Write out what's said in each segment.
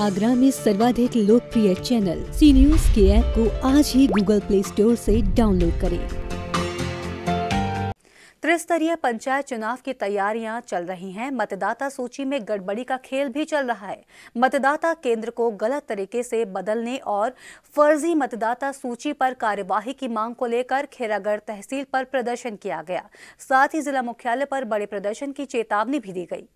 आगरा में सर्वाधिक लोकप्रिय चैनल सी न्यूज के ऐप को आज ही गूगल प्ले स्टोर से डाउनलोड करें त्रिस्तरीय पंचायत चुनाव की तैयारियां चल रही हैं मतदाता सूची में गड़बड़ी का खेल भी चल रहा है मतदाता केंद्र को गलत तरीके से बदलने और फर्जी मतदाता सूची पर कार्यवाही की मांग को लेकर खेरागढ़ तहसील पर प्रदर्शन किया गया साथ ही जिला मुख्यालय पर बड़े प्रदर्शन की चेतावनी भी दी गई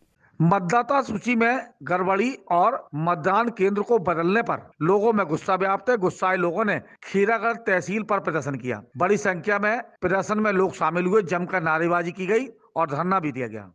मतदाता सूची में गड़बड़ी और मतदान केंद्र को बदलने पर लोगों में गुस्सा व्याप्त है गुस्साए लोगों ने खीरागढ़ तहसील पर प्रदर्शन किया बड़ी संख्या में प्रदर्शन में लोग शामिल हुए जमकर नारेबाजी की गई और धरना भी दिया गया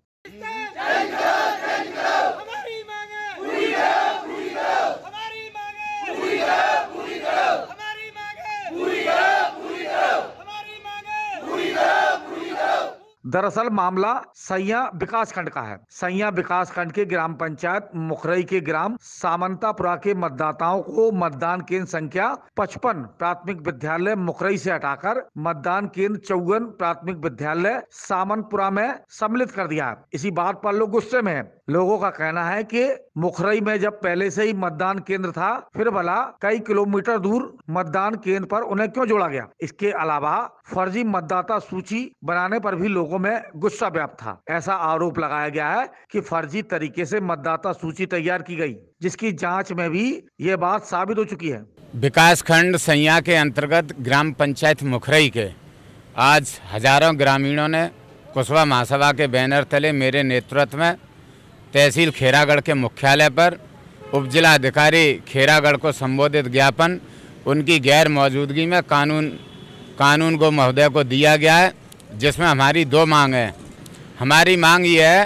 दरअसल मामला सैया विकास खंड का है सैया विकास खंड के ग्राम पंचायत मुखरई के ग्राम सामंतापुरा के मतदाताओं को मतदान केंद्र संख्या पचपन प्राथमिक विद्यालय मुखरई से हटाकर मतदान केंद्र चौवन प्राथमिक विद्यालय सामनपुरा में सम्मिलित कर दिया इसी बात पर लोग गुस्से में हैं लोगों का कहना है कि मुखरई में जब पहले से ही मतदान केंद्र था फिर भला कई किलोमीटर दूर मतदान केंद्र पर उन्हें क्यों जोड़ा गया इसके अलावा फर्जी मतदाता सूची बनाने पर भी लोगों में गुस्सा व्याप्त था ऐसा आरोप लगाया गया है कि फर्जी तरीके से मतदाता सूची तैयार की गई जिसकी जांच में भी ये बात साबित हो चुकी है विकास खंड सैया के अंतर्गत ग्राम पंचायत मुखरई के आज हजारों ग्रामीणों ने कुशवा महासभा के बैनर तले मेरे नेतृत्व में तहसील खेरागढ़ के मुख्यालय पर उप जिला अधिकारी खेरागढ़ को संबोधित ज्ञापन उनकी गैर मौजूदगी में कानून कानून को महोदय को दिया गया है जिसमें हमारी दो मांग है हमारी मांग ये है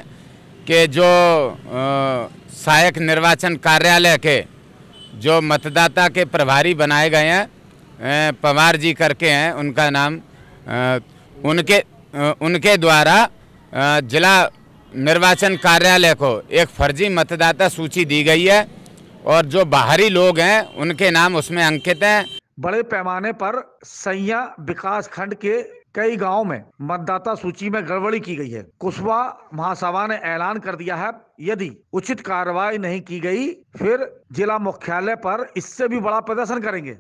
कि जो सहायक निर्वाचन कार्यालय के जो मतदाता के प्रभारी बनाए गए हैं पवार जी करके हैं उनका नाम उनके उनके द्वारा जिला निर्वाचन कार्यालय को एक फर्जी मतदाता सूची दी गई है और जो बाहरी लोग हैं उनके नाम उसमें अंकित हैं बड़े पैमाने पर सैया विकास खंड के कई गाँव में मतदाता सूची में गड़बड़ी की गई है कुशवा महासभा ने ऐलान कर दिया है यदि उचित कार्रवाई नहीं की गई फिर जिला मुख्यालय पर इससे भी बड़ा प्रदर्शन करेंगे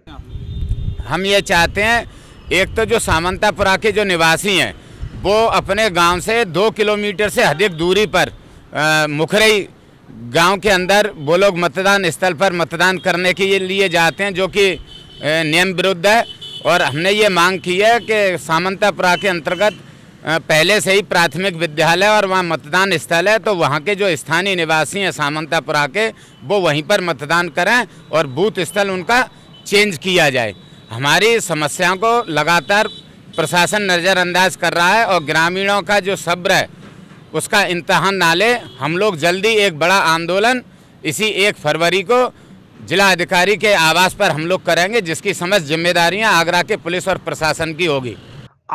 हम ये चाहते हैं एक तो जो सामंतापुरा के जो निवासी हैं वो अपने गांव से दो किलोमीटर से अधिक दूरी पर मुखरई गांव के अंदर वो लोग मतदान स्थल पर मतदान करने के लिए जाते हैं जो कि नियम विरुद्ध है और हमने ये मांग की है कि सामंतापुरा के अंतर्गत पहले से ही प्राथमिक विद्यालय और वहाँ मतदान स्थल है तो वहाँ के जो स्थानीय निवासी हैं सामंतापुरा के वो वहीं पर मतदान करें और बूथ स्थल उनका चेंज किया जाए हमारी समस्याओं को लगातार प्रशासन नज़रअंदाज कर रहा है और ग्रामीणों का जो सब्र है उसका इम्तहान ना ले हम लोग जल्दी एक बड़ा आंदोलन इसी एक फरवरी को जिला अधिकारी के आवास पर हम लोग करेंगे जिसकी समस्त जिम्मेदारियां आगरा के पुलिस और प्रशासन की होगी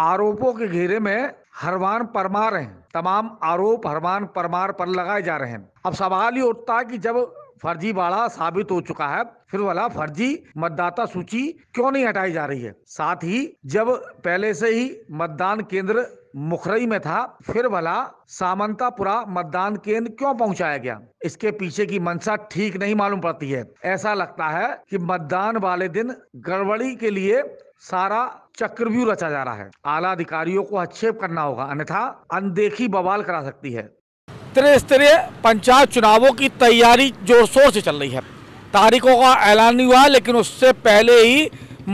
आरोपों के घेरे में हरवान परमार हैं तमाम आरोप हरवान परमार पर लगाए जा रहे हैं अब सवाल ये उठता है कि जब फर्जी वाला साबित हो चुका है फिर वाला फर्जी मतदाता सूची क्यों नहीं हटाई जा रही है साथ ही जब पहले से ही मतदान केंद्र मुखरई में था फिर भला सामंतापुरा मतदान केंद्र क्यों पहुंचाया गया इसके पीछे की मंशा ठीक नहीं मालूम पड़ती है ऐसा लगता है कि मतदान वाले दिन गड़बड़ी के लिए सारा चक्रव्यूह रचा जा रहा है आला अधिकारियों को हक्षेप करना होगा अन्यथा अनदेखी बवाल करा सकती है त्रिस्तरीय पंचायत चुनावों की तैयारी जोर शोर से चल रही है तारीखों का ऐलान नहीं हुआ लेकिन उससे पहले ही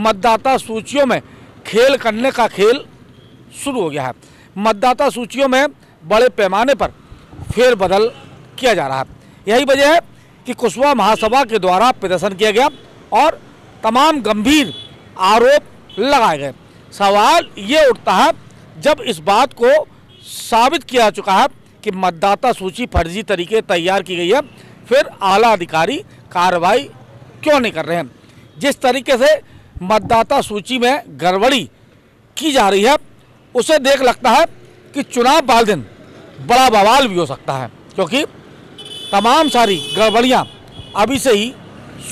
मतदाता सूचियों में खेल करने का खेल शुरू हो गया है मतदाता सूचियों में बड़े पैमाने पर फेरबदल किया जा रहा है यही वजह है कि कुशवा महासभा के द्वारा प्रदर्शन किया गया और तमाम गंभीर आरोप लगाए गए सवाल ये उठता है जब इस बात को साबित किया चुका है कि मतदाता सूची फर्जी तरीके तैयार की गई है फिर आला अधिकारी कार्रवाई क्यों नहीं कर रहे हैं जिस तरीके से मतदाता सूची में गड़बड़ी की जा रही है उसे देख लगता है कि चुनाव वाले दिन बड़ा बवाल भी हो सकता है क्योंकि तमाम सारी गड़बड़ियाँ अभी से ही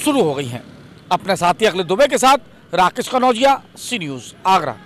शुरू हो गई हैं अपने साथी अगले दुबे के साथ राकेश कनौजिया सी न्यूज़ आगरा